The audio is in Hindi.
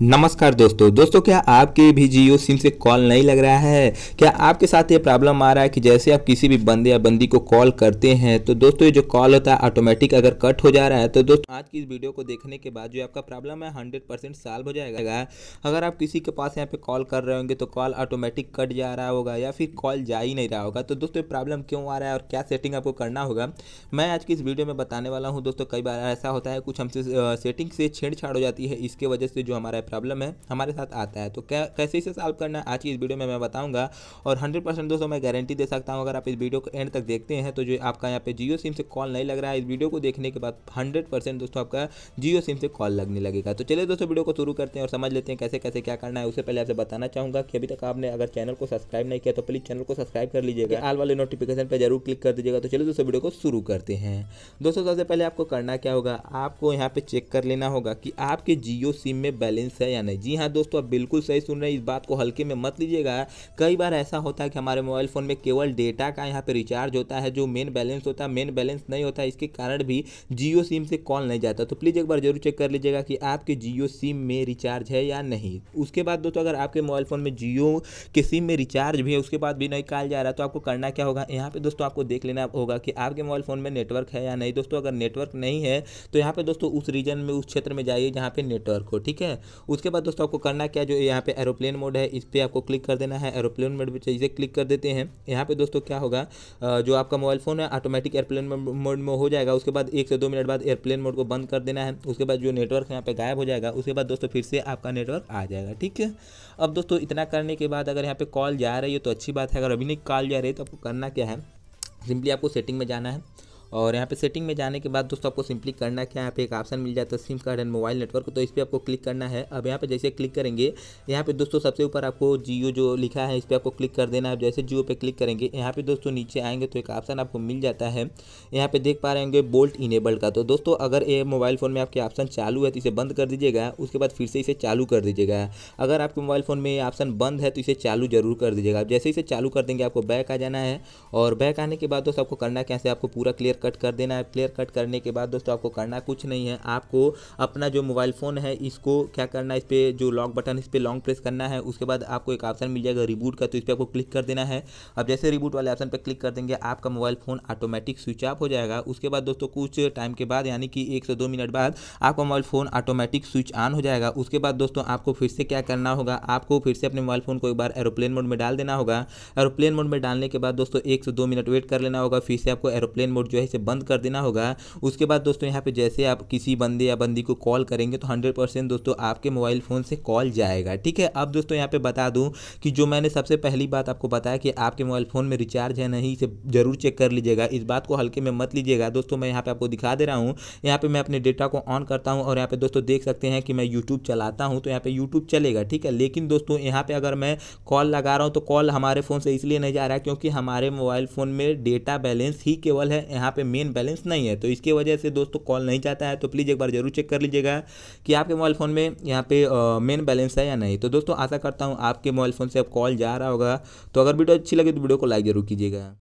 नमस्कार दोस्तों दोस्तों क्या आपके भी जियो सिम से कॉल नहीं लग रहा है क्या आपके साथ ये प्रॉब्लम आ रहा है कि जैसे आप किसी भी बंदे या बंदी को कॉल करते हैं तो दोस्तों ये जो कॉल होता है ऑटोमेटिक अगर कट हो जा रहा है तो दोस्तों आज की इस वीडियो को देखने के बाद जो आपका प्रॉब्लम है हंड्रेड परसेंट सॉल्व हो जाएगा अगर आप किसी के पास यहाँ पे कॉल कर रहे होंगे तो कॉल ऑटोमेटिक कट जा रहा होगा या फिर कॉल जा ही नहीं रहा होगा तो दोस्तों प्रॉब्लम क्यों आ रहा है और क्या सेटिंग आपको करना होगा मैं आज की इस वीडियो में बताने वाला हूँ दोस्तों कई बार ऐसा होता है कुछ हमसे सेटिंग से छेड़छाड़ हो जाती है इसके वजह से जो हमारा प्रॉब्लम है हमारे साथ आता है तो क्या कैसे इसे सॉल्व करना है आज की इस वीडियो में मैं बताऊंगा और हंड्रेड परसेंट दोस्तों मैं गारंटी दे सकता हूं अगर आप इस वीडियो को एंड तक देखते हैं तो जो आपका यहाँ पे जियो सिम से कॉल नहीं लग रहा है इस वीडियो को देखने के बाद हंड्रेड परसेंट दोस्तों आपका जियो सिम से कॉल लगने लगेगा तो चलिए दोस्तों वीडियो को शुरू करते हैं और समझ लेते हैं कैसे कैसे क्या करना है उससे पहले आपसे बताना चाहूँगा कि अभी तक आपने अगर चैनल को सब्सक्राइब नहीं किया तो प्लीज़ चैनल को सब्सक्राइब कर लीजिएगा आल वाले नोटिफिकेशन पर जरूर क्लिक कर दीजिएगा तो चलिए दोस्तों वीडियो को शुरू करते हैं दोस्तों सबसे पहले आपको करना क्या होगा आपको यहाँ पे चेक कर लेना होगा कि आपके जियो सिम में बैलेंस सेंस है या नहीं जी हाँ दोस्तों आप बिल्कुल सही सुन रहे हैं इस बात को हल्के में मत लीजिएगा कई बार ऐसा होता है कि हमारे मोबाइल फ़ोन में केवल डेटा का यहाँ पर रिचार्ज होता है जो मेन बैलेंस होता है मेन बैलेंस नहीं होता इसके कारण भी जियो सिम से कॉल नहीं जाता तो प्लीज़ एक बार जरूर चेक कर लीजिएगा कि आपके जियो सिम में रिचार्ज है या नहीं उसके बाद दोस्तों अगर आपके मोबाइल फ़ोन में जियो के सिम में रिचार्ज भी है उसके बाद भी नहीं कॉल जा रहा तो आपको करना क्या होगा यहाँ पर दोस्तों आपको देख लेना होगा कि आपके मोबाइल फ़ोन में नेटवर्क है या नहीं दोस्तों अगर नेटवर्क नहीं है तो यहाँ पर दोस्तों उस रीजन में उस क्षेत्र में जाइए जहाँ पर नेटवर्क हो ठीक है उसके बाद दोस्तों आपको करना क्या जो यहाँ पे एरोप्लेन मोड है इस पर आपको क्लिक कर देना है एरोप्लेन मोड पर इसे क्लिक कर देते हैं यहाँ पे दोस्तों क्या होगा जो आपका मोबाइल फ़ोन है ऑटोमेटिक एयरप्लेन मोड में हो जाएगा उसके बाद एक से दो मिनट बाद एयरप्लेन मोड को बंद कर देना है उसके बाद जो नेटवर्क यहाँ पे गायब हो जाएगा उसके बाद दोस्तों फिर से आपका नेटवर्क आ जाएगा ठीक है अब दोस्तों इतना करने के बाद अगर यहाँ पे कॉल जा रही है तो अच्छी बात है अगर अभी नहीं कॉल जा रही है तो आपको करना क्या है सिंपली आपको सेटिंग में जाना है और यहाँ पे सेटिंग में जाने के बाद दोस्तों आपको सिंपली करना क्या यहाँ पे एक ऑप्शन मिल जाता है sim card and mobile network तो इस पर आपको क्लिक करना है अब यहाँ पे जैसे क्लिक करेंगे यहाँ पे दोस्तों सबसे ऊपर आपको जियो जो लिखा है इस पर आपको क्लिक कर देना है जैसे जियो पे क्लिक करेंगे यहाँ पे दोस्तों नीचे आएंगे तो एक ऑप्शन आपको मिल जाता है यहाँ पे देख पा रहे होंगे बोल्ट इनेबल का तो दोस्तों अगर ये मोबाइल फ़ोन में आपके ऑप्शन चालू है तो इसे बंद कर दीजिएगा उसके बाद फिर से इसे चालू कर दीजिएगा अगर आपके मोबाइल फ़ोन में ये ऑप्शन बंद है तो इसे चालू जरूर कर दीजिएगा जैसे इसे चालू कर देंगे आपको बैक आ जाना है और बैक आने के बाद दोस्तों आपको करना कैसे आपको पूरा क्लियर कट कर देना है क्लियर कट करने के बाद दोस्तों आपको करना कुछ नहीं है आपको अपना जो मोबाइल फ़ोन है इसको क्या करना है इस पर जो लॉक बटन इस पर लॉन्ग प्रेस करना है उसके बाद आपको एक ऑप्शन मिल जाएगा रिबूट का तो इस पर आपको क्लिक कर देना है अब जैसे रिबूट वाले ऑप्शन पर क्लिक कर देंगे आपका mobile phone automatic switch off हो जाएगा उसके बाद दोस्तों कुछ टाइम के बाद यानी कि एक से दो मिनट बाद आपका mobile phone automatic switch on हो जाएगा उसके बाद दोस्तों आपको फिर से क्या करना होगा आपको फिर से अपने मोबाइल फ़ोन को एक बार एरोप्लेन मोड में डाल देना होगा एरोप्लेन मोड में डालने के बाद दोस्तों एक से दो मिनट वेट कर लेना होगा फिर से आपको एरोप्लेन मोड जो है इसे बंद कर देना होगा उसके बाद दोस्तों यहाँ पर जैसे आप किसी बंदे या बंदी को कॉल करेंगे तो हंड्रेड परसेंट दोस्तों आपके मोबाइल फ़ोन से कॉल जाएगा ठीक है अब दोस्तों यहाँ पे बता दूँ कि जो मैंने सबसे पहली बात आपको बताया कि आपके मोबाइल फ़ोन में रिचार्ज है नहीं इसे ज़रूर चेक कर लीजिएगा इस बात को हल्के में मत लीजिएगा दोस्तों मैं यहाँ पर आपको दिखा दे रहा हूँ यहाँ पर मैं अपने डेटा को ऑन करता हूँ और यहाँ पर दोस्तों देख सकते हैं कि मैं यूट्यूब चलाता हूँ तो यहाँ पर यूट्यूब चलेगा ठीक है लेकिन दोस्तों यहाँ पर अगर मैं कॉल लगा रहा हूँ तो कॉल हमारे फ़ोन से इसलिए नहीं जा रहा है क्योंकि हमारे मोबाइल फ़ोन में डेटा बैलेंस ही केवल है यहाँ पर पे मेन बैलेंस नहीं है तो इसकी वजह से दोस्तों कॉल नहीं जाता है तो प्लीज़ एक बार जरूर चेक कर लीजिएगा कि आपके मोबाइल फ़ोन में यहाँ पे मेन बैलेंस है या नहीं तो दोस्तों आशा करता हूँ आपके मोबाइल फ़ोन से अब कॉल जा रहा होगा तो अगर वीडियो अच्छी लगे तो वीडियो को लाइक जरूर कीजिएगा